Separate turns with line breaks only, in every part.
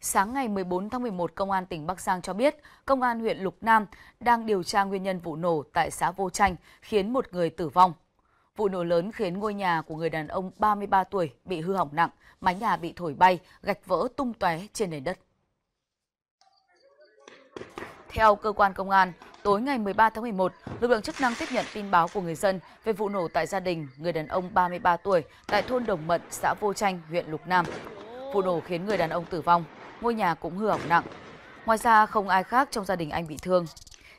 sáng ngày 14 tháng 11, Công an tỉnh Bắc Giang cho biết Công an huyện Lục Nam đang điều tra nguyên nhân vụ nổ tại xã Vô Chanh khiến một người tử vong. Vụ nổ lớn khiến ngôi nhà của người đàn ông 33 tuổi bị hư hỏng nặng, mái nhà bị thổi bay, gạch vỡ tung tóe trên nền đất. Theo cơ quan công an, tối ngày 13 tháng 11, lực lượng chức năng tiếp nhận tin báo của người dân về vụ nổ tại gia đình người đàn ông 33 tuổi tại thôn Đồng Mận, xã Vô Chanh, huyện Lục Nam. Vụ nổ khiến người đàn ông tử vong ngôi nhà cũng hư hỏng nặng. Ngoài ra không ai khác trong gia đình anh bị thương.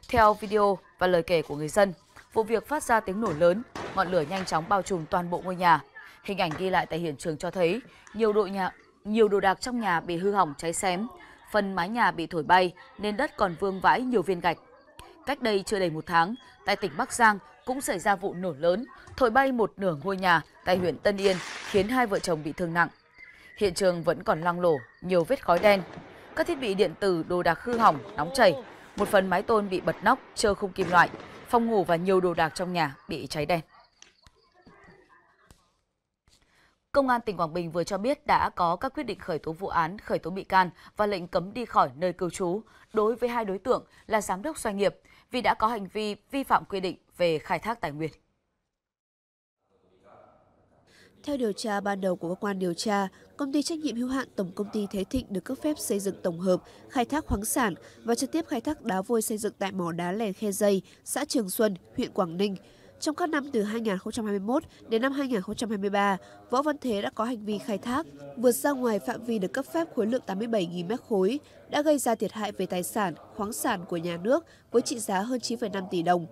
Theo video và lời kể của người dân, vụ việc phát ra tiếng nổ lớn, ngọn lửa nhanh chóng bao trùm toàn bộ ngôi nhà. Hình ảnh ghi lại tại hiện trường cho thấy nhiều đồ nhà, nhiều đồ đạc trong nhà bị hư hỏng cháy xém, phần mái nhà bị thổi bay nên đất còn vương vãi nhiều viên gạch. Cách đây chưa đầy một tháng, tại tỉnh Bắc Giang cũng xảy ra vụ nổ lớn, thổi bay một nửa ngôi nhà tại huyện Tân Yên khiến hai vợ chồng bị thương nặng. Hiện trường vẫn còn loang lổ, nhiều vết khói đen. Các thiết bị điện tử, đồ đạc hư hỏng, nóng chảy. Một phần mái tôn bị bật nóc, trơ khung kim loại. Phòng ngủ và nhiều đồ đạc trong nhà bị cháy đen. Công an tỉnh Quảng Bình vừa cho biết đã có các quyết định khởi tố vụ án, khởi tố bị can và lệnh cấm đi khỏi nơi cư trú đối với hai đối tượng là giám đốc doanh nghiệp vì đã có hành vi vi phạm quy định về khai thác tài nguyên.
Theo điều tra ban đầu của cơ quan điều tra, công ty trách nhiệm hữu hạn Tổng công ty Thế Thịnh được cấp phép xây dựng tổng hợp, khai thác khoáng sản và trực tiếp khai thác đá vôi xây dựng tại mỏ đá Lèn Khe Dây, xã Trường Xuân, huyện Quảng Ninh. Trong các năm từ 2021 đến năm 2023, Võ Văn Thế đã có hành vi khai thác, vượt ra ngoài phạm vi được cấp phép khối lượng 87.000 mét khối, đã gây ra thiệt hại về tài sản, khoáng sản của nhà nước với trị giá hơn 9,5 tỷ đồng.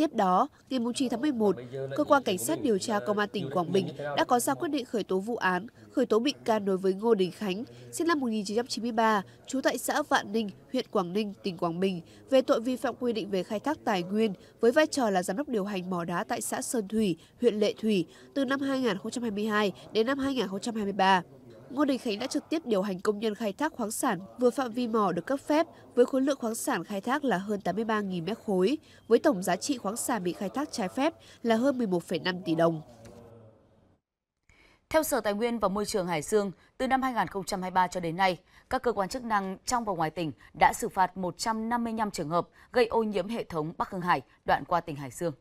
Tiếp đó, ngày 9 tháng 11, Cơ quan Cảnh sát điều tra Công an tỉnh Quảng Bình đã có ra quyết định khởi tố vụ án, khởi tố bị can đối với Ngô Đình Khánh, sinh năm 1993, trú tại xã Vạn Ninh, huyện Quảng Ninh, tỉnh Quảng Bình, về tội vi phạm quy định về khai thác tài nguyên với vai trò là giám đốc điều hành mỏ đá tại xã Sơn Thủy, huyện Lệ Thủy từ năm 2022 đến năm 2023. Ngô Đình Khánh đã trực tiếp điều hành công nhân khai thác khoáng sản vừa phạm vi mỏ được cấp phép với khối lượng khoáng sản khai thác là hơn 83.000 mét
khối, với tổng giá trị khoáng sản bị khai thác trái phép là hơn 11,5 tỷ đồng. Theo Sở Tài nguyên và Môi trường Hải Dương, từ năm 2023 cho đến nay, các cơ quan chức năng trong và ngoài tỉnh đã xử phạt 155 trường hợp gây ô nhiễm hệ thống Bắc Hưng Hải đoạn qua tỉnh Hải Dương.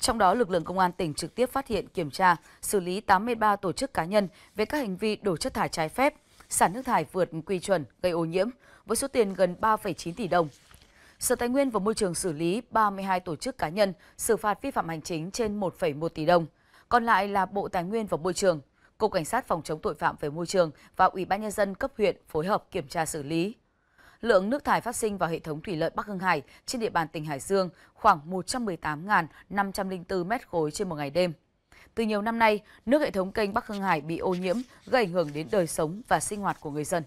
Trong đó, lực lượng công an tỉnh trực tiếp phát hiện, kiểm tra, xử lý 83 tổ chức cá nhân về các hành vi đổ chất thải trái phép, xả nước thải vượt quy chuẩn, gây ô nhiễm, với số tiền gần 3,9 tỷ đồng. Sở Tài nguyên và Môi trường xử lý 32 tổ chức cá nhân xử phạt vi phạm hành chính trên 1,1 tỷ đồng. Còn lại là Bộ Tài nguyên và Môi trường, Cục Cảnh sát phòng chống tội phạm về môi trường và Ủy ban nhân dân cấp huyện phối hợp kiểm tra xử lý lượng nước thải phát sinh vào hệ thống thủy lợi Bắc Hưng Hải trên địa bàn tỉnh Hải Dương khoảng 118.504 mét khối trên một ngày đêm. Từ nhiều năm nay, nước hệ thống kênh Bắc Hưng Hải bị ô nhiễm, gây ảnh hưởng đến đời sống và sinh hoạt của người dân.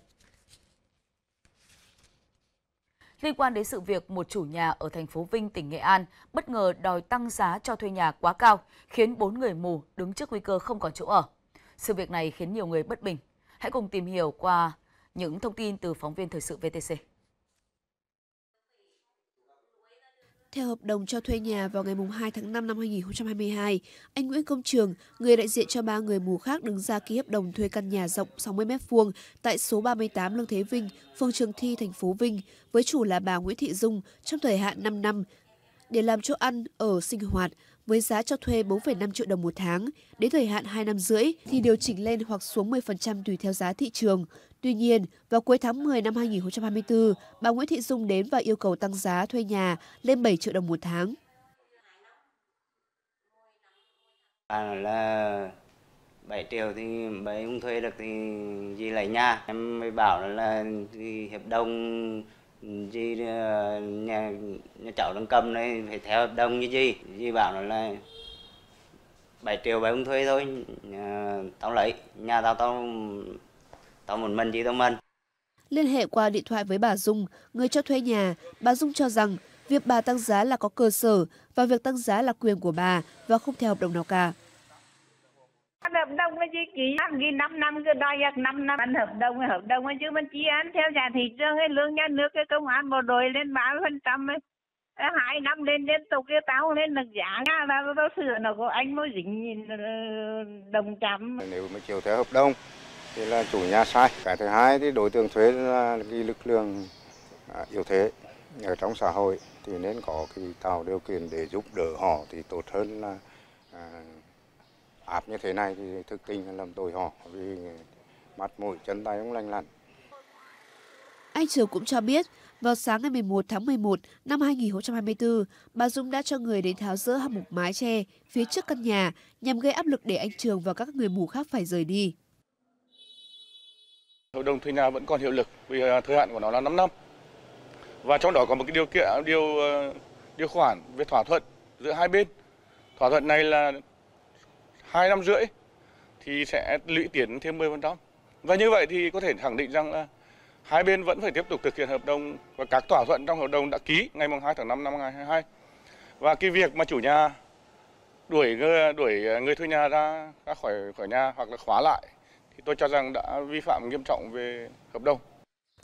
Liên quan đến sự việc một chủ nhà ở thành phố Vinh, tỉnh Nghệ An bất ngờ đòi tăng giá cho thuê nhà quá cao, khiến bốn người mù đứng trước nguy cơ không còn chỗ ở. Sự việc này khiến nhiều người bất bình. Hãy cùng tìm hiểu qua những thông tin từ phóng viên thời sự VTC.
Theo hợp đồng cho thuê nhà vào ngày 2 tháng 5 năm 2022, anh Nguyễn Công Trường, người đại diện cho ba người mù khác đứng ra ký hợp đồng thuê căn nhà rộng 60 m2 tại số 38 Lương Thế Vinh, phường Trường Thi, thành phố Vinh, với chủ là bà Nguyễn Thị Dung trong thời hạn 5 năm để làm chỗ ăn, ở, sinh hoạt với giá cho thuê 4,5 triệu đồng một tháng, đến thời hạn 2 năm rưỡi thì điều chỉnh lên hoặc xuống 10% tùy theo giá thị trường. Tuy nhiên, vào cuối tháng 10 năm 2024, bà Nguyễn Thị Dung đến và yêu cầu tăng giá thuê nhà lên 7 triệu đồng một tháng. Bà nói là 7 triệu thì mấy không thuê được thì gì lại nhà. Em mới bảo là hiệp đồng gì ờ, nhà, nhà cháu đang cầm này phải theo hợp đồng như gì. Gì bảo là 7 triệu bà không thuê thôi, tao lấy, nhà tao tao tao một mình chỉ tao mình. Liên hệ qua điện thoại với bà Dung, người cho thuê nhà, bà Dung cho rằng việc bà tăng giá là có cơ sở và việc tăng giá là quyền của bà và không theo hợp đồng nào cả. Hợp đồng với chị ký ghi 5 năm cứ đòi giặc 5 năm Anh hợp đồng hợp đồng chứ mình chỉ ăn theo giá thị trường hay lương nhà nước cái công an bộ đội lên 30% ấy hai năm lên liên tục cái táo lên được giá nha là tao sửa nó có anh mới dính ờ, đồng trăm
nếu mà chiều theo hợp đồng thì là chủ nhà sai cái thứ hai thì đối tượng thuế là cái lực lượng à, yếu thế ở trong xã hội thì nên có cái tạo điều kiện để giúp đỡ họ thì tốt hơn là à, áp như thế này thì thực tình làm tội họ vì mặt mũi chân tay không lành lặn.
Anh Trường cũng cho biết, vào sáng ngày 11 tháng 11 năm 2024, bà Dung đã cho người đến tháo rỡ hầm mục mái tre phía trước căn nhà nhằm gây áp lực để anh Trường và các người mù khác phải rời đi.
Hợp đồng thuê nhà vẫn còn hiệu lực vì à, thời hạn của nó là 5 năm. Và trong đó có một cái điều kiện điều à, điều khoản về thỏa thuận giữa hai bên. Thỏa thuận này là hai năm rưỡi thì sẽ lũy tiến thêm 10%. Và như vậy thì có thể khẳng định rằng là hai bên vẫn phải tiếp tục thực hiện hợp đồng và các thỏa thuận trong hợp đồng đã ký ngày 2 tháng 5 năm 2022. Và cái việc mà chủ nhà đuổi người, à, đuổi người thuê nhà ra ra khỏi khỏi nhà hoặc là khóa lại tôi cho rằng đã vi phạm nghiêm trọng về hợp đồng.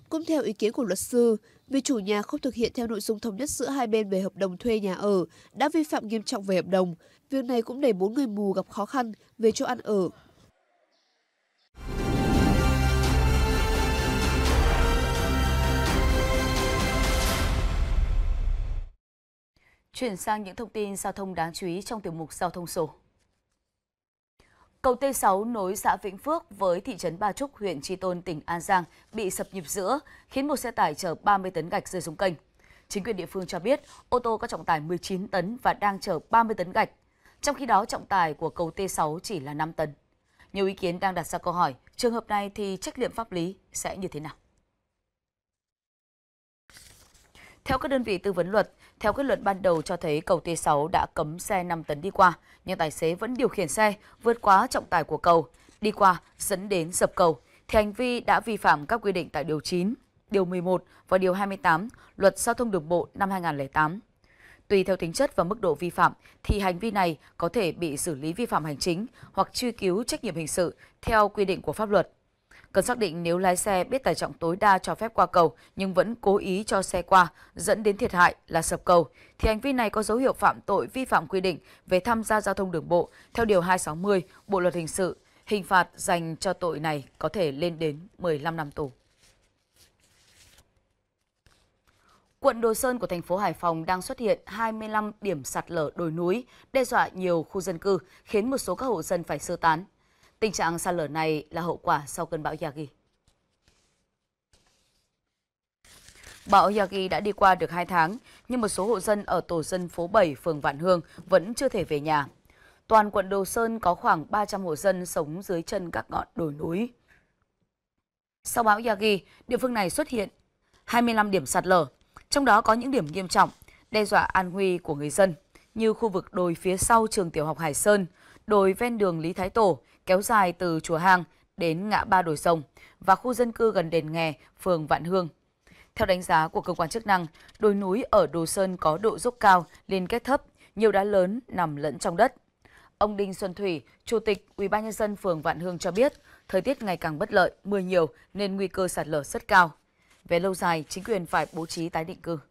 Cũng theo ý kiến của luật sư, việc chủ nhà không thực hiện theo nội dung thống nhất giữa hai bên về hợp đồng thuê nhà ở đã vi phạm nghiêm trọng về hợp đồng. Việc này cũng đẩy bốn người mù gặp khó khăn về chỗ ăn ở.
Chuyển sang những thông tin giao thông đáng chú ý trong tiểu mục Giao thông số. Cầu T6 nối xã Vĩnh Phước với thị trấn Ba Trúc, huyện Tri Tôn, tỉnh An Giang bị sập nhịp giữa, khiến một xe tải chở 30 tấn gạch rơi xuống kênh. Chính quyền địa phương cho biết ô tô có trọng tải 19 tấn và đang chở 30 tấn gạch. Trong khi đó, trọng tải của cầu T6 chỉ là 5 tấn. Nhiều ý kiến đang đặt ra câu hỏi, trường hợp này thì trách nhiệm pháp lý sẽ như thế nào? Theo các đơn vị tư vấn luật, theo kết luận ban đầu cho thấy cầu T6 đã cấm xe 5 tấn đi qua, nhưng tài xế vẫn điều khiển xe vượt quá trọng tải của cầu, đi qua dẫn đến sập cầu, thì hành vi đã vi phạm các quy định tại điều 9, điều 11 và điều 28 Luật Giao thông Đường bộ năm 2008. Tùy theo tính chất và mức độ vi phạm thì hành vi này có thể bị xử lý vi phạm hành chính hoặc truy cứu trách nhiệm hình sự theo quy định của pháp luật. Cần xác định nếu lái xe biết tải trọng tối đa cho phép qua cầu nhưng vẫn cố ý cho xe qua, dẫn đến thiệt hại là sập cầu, thì hành vi này có dấu hiệu phạm tội vi phạm quy định về tham gia giao thông đường bộ theo Điều 260 Bộ Luật Hình sự. Hình phạt dành cho tội này có thể lên đến 15 năm tù. Quận Đồ Sơn của thành phố Hải Phòng đang xuất hiện 25 điểm sạt lở đồi núi, đe dọa nhiều khu dân cư, khiến một số các hộ dân phải sơ tán. Tình trạng sạt lở này là hậu quả sau cơn bão Yagi. Bão Yagi đã đi qua được 2 tháng, nhưng một số hộ dân ở tổ dân phố 7, phường Vạn Hương vẫn chưa thể về nhà. Toàn quận Đồ Sơn có khoảng 300 hộ dân sống dưới chân các ngọn đồi núi. Sau bão Yagi, địa phương này xuất hiện 25 điểm sạt lở, trong đó có những điểm nghiêm trọng, đe dọa an huy của người dân, như khu vực đồi phía sau trường tiểu học Hải Sơn, đồi ven đường Lý Thái Tổ, kéo dài từ Chùa Hàng đến ngã ba đồi sông và khu dân cư gần đền Nghè, phường Vạn Hương. Theo đánh giá của cơ quan chức năng, đồi núi ở Đồ Sơn có độ dốc cao, liên kết thấp, nhiều đá lớn nằm lẫn trong đất. Ông Đinh Xuân Thủy, Chủ tịch UBND phường Vạn Hương cho biết, thời tiết ngày càng bất lợi, mưa nhiều nên nguy cơ sạt lở rất cao. Về lâu dài, chính quyền phải bố trí tái định cư.